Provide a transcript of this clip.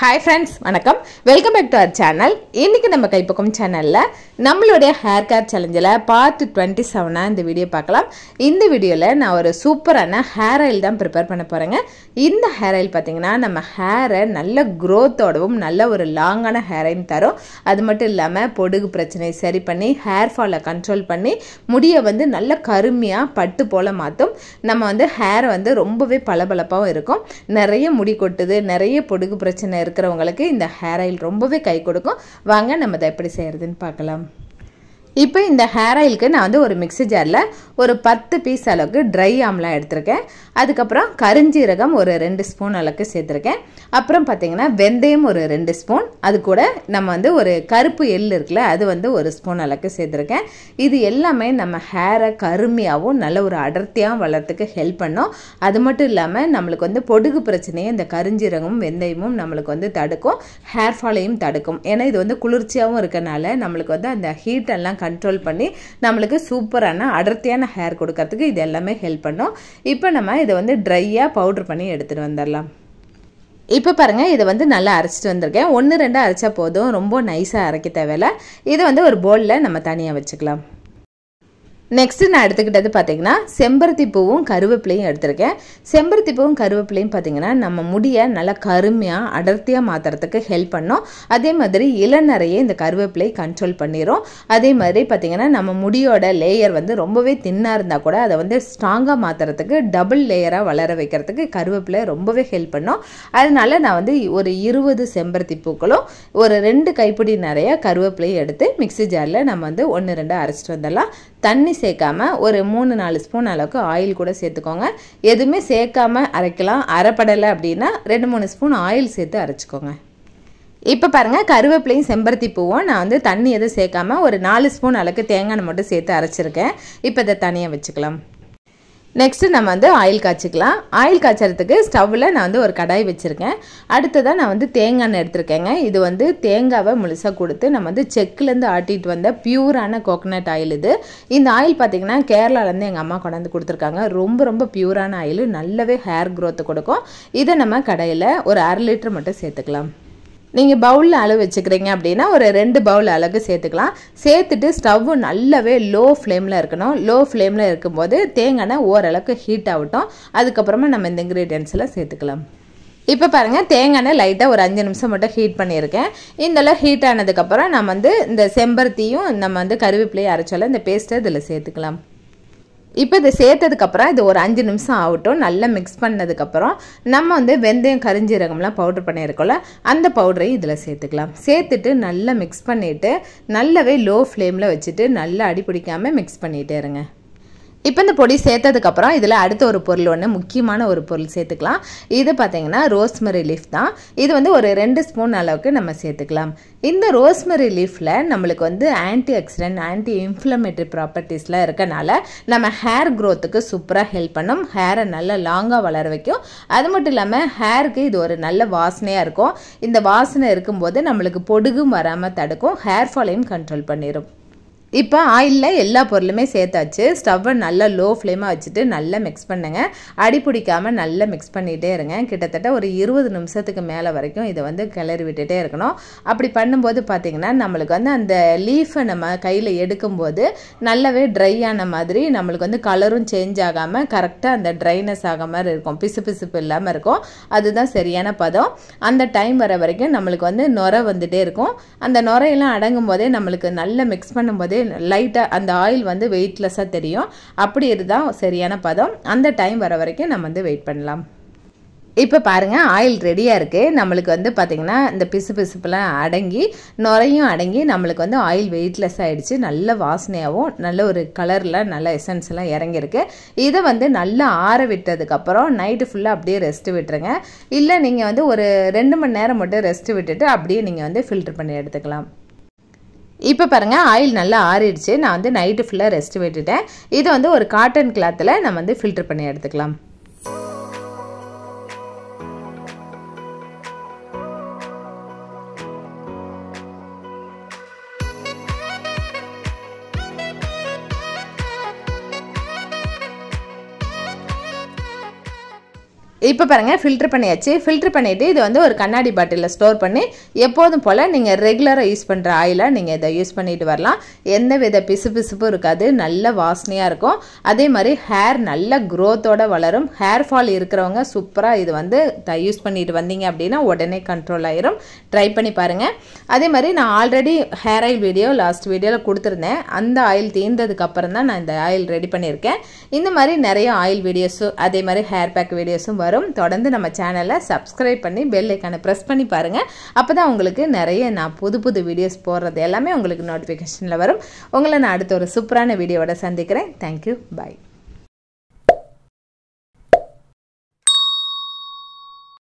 hi friends வணக்கம் welcome back to our channel இன்றைக்கி நம்ம கைப்பக்கம் சேனலில் நம்மளுடைய ஹேர் கேர் சேலஞ்சில் பார்த்து டுவெண்ட்டி செவனாக இந்த வீடியோ பார்க்கலாம் இந்த வீடியோவில் நான் ஒரு சூப்பரான ஹேர் ஆயில் தான் ப்ரிப்பேர் பண்ண போகிறேங்க இந்த ஹேர் ஆயில் பார்த்தீங்கன்னா நம்ம ஹேரை நல்ல க்ரோத்தோடவும் நல்ல ஒரு லாங்கான ஹேர் ஆயில் தரும் அது மட்டும் இல்லாமல் பொடுகு பிரச்சனை சரி பண்ணி ஹேர் ஃபாலை கண்ட்ரோல் பண்ணி முடியை வந்து நல்ல கருமையாக பட்டு போல் மாற்றும் நம்ம வந்து ஹேரை வந்து ரொம்பவே பளபளப்பாகவும் இருக்கும் நிறைய முடி கொட்டுது நிறைய பொடுகு பிரச்சனை இருக்கிறவங்களுக்கு இந்த ஹேர் ஆயில் ரொம்பவே கை கொடுக்கும் வாங்க நம்ம இதை எப்படி செய்கிறதுன்னு பார்க்கலாம் இப்போ இந்த ஹேர் ஆயிலுக்கு நான் வந்து ஒரு மிக்சி ஜாரில் ஒரு பத்து பீஸ் அளவுக்கு ட்ரை ஆம்லாம் எடுத்திருக்கேன் அதுக்கப்புறம் கருஞ்சீரகம் ஒரு ரெண்டு ஸ்பூன் அளவுக்கு சேர்த்துருக்கேன் அப்புறம் பார்த்தீங்கன்னா வெந்தயம் ஒரு ரெண்டு ஸ்பூன் அது கூட நம்ம வந்து ஒரு கருப்பு எள் இருக்குல்ல அது வந்து ஒரு ஸ்பூன் அளவுக்கு சேர்த்துருக்கேன் இது எல்லாமே நம்ம ஹேரை கருமையாகவும் நல்ல ஒரு அடர்த்தியாகவும் வளர்த்துக்கு ஹெல்ப் பண்ணும் அது மட்டும் இல்லாமல் நம்மளுக்கு வந்து பொடுகு பிரச்சனையை இந்த கருஞ்சீரகமும் வெந்தயமும் நம்மளுக்கு வந்து தடுக்கும் ஹேர் ஃபாலையும் தடுக்கும் ஏன்னா இது வந்து குளிர்ச்சியாகவும் இருக்கனால நம்மளுக்கு வந்து அந்த ஹீட்டெல்லாம் கண்ட்ரோல் பண்ணி நம்மளுக்கு சூப்பரான அடர்த்தியான ஹேர் கொடுக்கறதுக்கு இது எல்லாமே ஹெல்ப் பண்ணும் இப்போ நம்ம இதை வந்து ட்ரையாக பவுட்ரு பண்ணி எடுத்துகிட்டு வந்துடலாம் இப்போ பாருங்கள் இதை வந்து நல்லா அரைச்சிட்டு வந்திருக்கேன் ஒன்று ரெண்டு அரைச்சா போதும் ரொம்ப நைஸாக அரைக்க தேவையில்ல இதை வந்து ஒரு பவுலில் நம்ம தனியாக வச்சுக்கலாம் நெக்ஸ்ட்டு நான் எடுத்துக்கிட்டது பார்த்திங்கன்னா செம்பருத்தி பூவும் கருவேப்பிலையும் எடுத்திருக்கேன் செம்பருத்தி பூவும் கருவேப்பிலையும் பார்த்திங்கன்னா நம்ம முடியை நல்லா கருமையாக அடர்த்தியாக மாற்றுறதுக்கு ஹெல்ப் பண்ணோம் அதே மாதிரி இளநறையை இந்த கருவேப்பிலை கண்ட்ரோல் பண்ணிடும் அதே மாதிரி பார்த்திங்கன்னா நம்ம முடியோட லேயர் வந்து ரொம்பவே தின்னாக இருந்தால் கூட அதை வந்து ஸ்ட்ராங்காக மாற்றுறதுக்கு டபுள் லேயராக வளர வைக்கிறதுக்கு கருவேப்பிலை ரொம்பவே ஹெல்ப் பண்ணோம் அதனால் நான் வந்து ஒரு இருபது செம்பருத்தி பூக்களும் ஒரு ரெண்டு கைப்பிடி நிறையா கருவேப்பிலையும் எடுத்து மிக்சி ஜாரில் நம்ம வந்து ஒன்று ரெண்டு அரைச்சிட்டு வந்துடலாம் தண்ணி சேர்க்காம ஒரு மூணு நாலு ஸ்பூன் அளவுக்கு ஆயில் கூட சேர்த்துக்கோங்க எதுவுமே சேர்க்காம அரைக்கலாம் அரைப்படலை அப்படின்னா ரெண்டு மூணு ஸ்பூன் ஆயில் சேர்த்து அரைச்சிக்கோங்க இப்போ பாருங்கள் கருவேப்பிலையும் செம்பருத்தி பூவும் நான் வந்து தண்ணி எதுவும் சேர்க்காம ஒரு நாலு ஸ்பூன் அளவுக்கு தேங்காய் மட்டும் சேர்த்து அரைச்சிருக்கேன் இப்போ இதை தனியாக வச்சுக்கலாம் நெக்ஸ்ட்டு நம்ம வந்து ஆயில் காய்ச்சிக்கலாம் ஆயில் காய்ச்சறதுக்கு ஸ்டவ்வில் நான் வந்து ஒரு கடாய் வச்சுருக்கேன் அடுத்ததாக நான் வந்து தேங்காய் எண்ணெய் எடுத்திருக்கேங்க இது வந்து தேங்காவை முழுசாக கொடுத்து நம்ம வந்து செக்கிலேருந்து ஆட்டிட்டு வந்த பியூரான கோகனட் ஆயில் இது இந்த ஆயில் பார்த்திங்கன்னா கேரளாலேருந்து எங்கள் அம்மா கொண்டாந்து கொடுத்துருக்காங்க ரொம்ப ரொம்ப பியூரான ஆயில் நல்லாவே ஹேர் க்ரோத்து கொடுக்கும் இதை நம்ம கடையில் ஒரு அரை லிட்டர் மட்டும் சேர்த்துக்கலாம் நீங்கள் பவுலில் அளவு வச்சுக்கிறீங்க அப்படின்னா ஒரு ரெண்டு பவுல் அளவு சேர்த்துக்கலாம் சேர்த்துட்டு ஸ்டவ்வு நல்லாவே லோ ஃப்ளேமில் இருக்கணும் லோ ஃப்ளேமில் இருக்கும்போது தேங்காய் ஓரளவுக்கு ஹீட் ஆகட்டும் அதுக்கப்புறமா நம்ம இந்த இன்க்ரீடியன்ஸ்லாம் சேர்த்துக்கலாம் இப்போ பாருங்கள் தேங்காய் லைட்டாக ஒரு அஞ்சு நிமிஷம் மட்டும் ஹீட் பண்ணியிருக்கேன் இந்தளவு ஹீட் ஆனதுக்கப்புறம் நம்ம வந்து இந்த செம்பருத்தியும் நம்ம வந்து கருவேப்பிலையை அரைச்சாலும் இந்த பேஸ்ட்டை இதில் சேர்த்துக்கலாம் இப்போ இதை சேர்த்ததுக்கப்புறம் இது ஒரு அஞ்சு நிமிஷம் ஆகட்டும் நல்லா மிக்ஸ் பண்ணதுக்கப்புறம் நம்ம வந்து வெந்தயம் கரிஞ்சீரகம்லாம் பவுட்ரு பண்ணியிருக்கோம்ல அந்த பவுடரையும் இதில் சேர்த்துக்கலாம் சேர்த்துட்டு நல்லா மிக்ஸ் பண்ணிவிட்டு நல்லாவே லோ ஃப்ளேமில் வச்சுட்டு நல்லா அடி பிடிக்காமல் மிக்ஸ் பண்ணிகிட்டே இருங்க இப்போ இந்த பொடி சேர்த்ததுக்கப்புறம் இதில் அடுத்த ஒரு பொருள் ஒன்று முக்கியமான ஒரு பொருள் சேர்த்துக்கலாம் இது பார்த்திங்கன்னா ரோஸ்மரி லீஃப் தான் இது வந்து ஒரு ரெண்டு ஸ்பூன் அளவுக்கு நம்ம சேர்த்துக்கலாம் இந்த ரோஸ்மரி லீஃபில் நம்மளுக்கு வந்து ஆன்டி ஆக்சிடென்ட் ஆன்டி இன்ஃப்ளமேட்ரி ப்ராப்பர்ட்டிஸ்லாம் இருக்கனால நம்ம ஹேர் க்ரோத்துக்கு சூப்பராக ஹெல்ப் பண்ணும் ஹேரை நல்லா லாங்காக வளர வைக்கும் அது மட்டும் இல்லாமல் ஹேருக்கு இது ஒரு நல்ல வாசனையாக இருக்கும் இந்த வாசனை இருக்கும்போது நம்மளுக்கு பொடுகும் வராமல் தடுக்கும் ஹேர் ஃபாலையும் கண்ட்ரோல் பண்ணிடும் இப்போ ஆயிலில் எல்லா பொருளுமே சேர்த்தாச்சு ஸ்டவ்வை நல்லா லோ ஃப்ளேமாக வச்சுட்டு நல்லா மிக்ஸ் பண்ணுங்கள் அடி பிடிக்காமல் நல்லா மிக்ஸ் பண்ணிகிட்டே இருங்க கிட்டத்தட்ட ஒரு இருபது நிமிஷத்துக்கு மேலே வரைக்கும் இதை வந்து கிளறி விட்டுட்டே இருக்கணும் அப்படி பண்ணும்போது பார்த்திங்கன்னா நம்மளுக்கு வந்து அந்த லீஃபை நம்ம கையில் எடுக்கும்போது நல்லாவே ட்ரை ஆன மாதிரி நம்மளுக்கு வந்து கலரும் சேஞ்ச் ஆகாமல் கரெக்டாக அந்த ட்ரைனஸ் ஆக மாதிரி இருக்கும் பிசு பிசுப்பு இல்லாமல் இருக்கும் அதுதான் சரியான பதம் அந்த டைம் வர வரைக்கும் நம்மளுக்கு வந்து நுரை வந்துகிட்டே இருக்கும் அந்த நுரையெல்லாம் அடங்கும் போதே நம்மளுக்கு நல்லா மிக்ஸ் பண்ணும்போதே வந்து லைட்டாக அந்த ஆயில் வந்து வெயிட்லெஸ்ஸாக தெரியும் அப்படி இருந்தால் சரியான பதம் அந்த டைம் வர வரைக்கும் நம்ம வந்து வெயிட் பண்ணலாம் இப்போ பாருங்கள் ஆயில் ரெடியாக இருக்குது நம்மளுக்கு வந்து பார்த்திங்கன்னா இந்த பிசு பிசுப்பெலாம் அடங்கி நுரையும் அடங்கி நம்மளுக்கு வந்து ஆயில் வெயிட்லெஸ் ஆகிடுச்சு நல்ல வாசனையாகவும் நல்ல ஒரு கலரில் நல்ல எசன்ஸ்லாம் இறங்கியிருக்கு இதை வந்து நல்லா ஆற விட்டதுக்கப்புறம் நைட்டு ஃபுல்லாக அப்படியே ரெஸ்ட்டு விட்டுருங்க இல்லை நீங்கள் வந்து ஒரு ரெண்டு மணி நேரம் மட்டும் ரெஸ்ட்டு விட்டுட்டு அப்படியே நீங்கள் வந்து ஃபில்ட்ரு பண்ணி எடுத்துக்கலாம் இப்போ பாருங்கள் ஆயில் நல்லா ஆறிடுச்சு நான் வந்து நைட்டு ஃபுல்லாக ரெஸ்ட் விட்டுட்டேன் இதை வந்து ஒரு காட்டன் கிளாத்தில் நம்ம வந்து ஃபில்ட்ரு பண்ணி எடுத்துக்கலாம் இப்போ பாருங்கள் ஃபில்ட்ரு பண்ணியாச்சு ஃபில்ட்ரு பண்ணிவிட்டு இது வந்து ஒரு கண்ணாடி பாட்டிலில் ஸ்டோர் பண்ணி எப்போதும் போல் நீங்கள் ரெகுலராக யூஸ் பண்ணுற ஆயிலை நீங்கள் இதை யூஸ் பண்ணிட்டு வரலாம் எந்த வித பிசு பிசுப்பும் இருக்காது நல்ல வாசனையாக இருக்கும் அதே மாதிரி ஹேர் நல்ல க்ரோத்தோடு வளரும் ஹேர் ஃபால் இருக்கிறவங்க சூப்பராக இது வந்து யூஸ் பண்ணிட்டு வந்தீங்க அப்படின்னா உடனே கண்ட்ரோல் ஆயிரும் ட்ரை பண்ணி பாருங்கள் அதே மாதிரி நான் already hair oil video last வீடியோவில் கொடுத்துருந்தேன் அந்த ஆயில் தீர்ந்ததுக்கப்புறம் தான் நான் இந்த ஆயில் ரெடி பண்ணியிருக்கேன் இந்த மாதிரி நிறைய ஆயில் வீடியோஸும் அதே மாதிரி ஹேர் பேக் வீடியோஸும் வரும் தொடர்ந்து நம்ம சேனலை சப்ஸ்கிரைப் பண்ணி பெல் ஐக்கானை ப்ரெஸ் பண்ணி பாருங்கள் அப்போ தான் உங்களுக்கு நிறைய நான் புது புது வீடியோஸ் போடுறது எல்லாமே உங்களுக்கு நோட்டிஃபிகேஷனில் வரும் உங்களை நான் அடுத்த ஒரு சூப்பரான வீடியோவோட சந்திக்கிறேன் தேங்க்யூ பாய்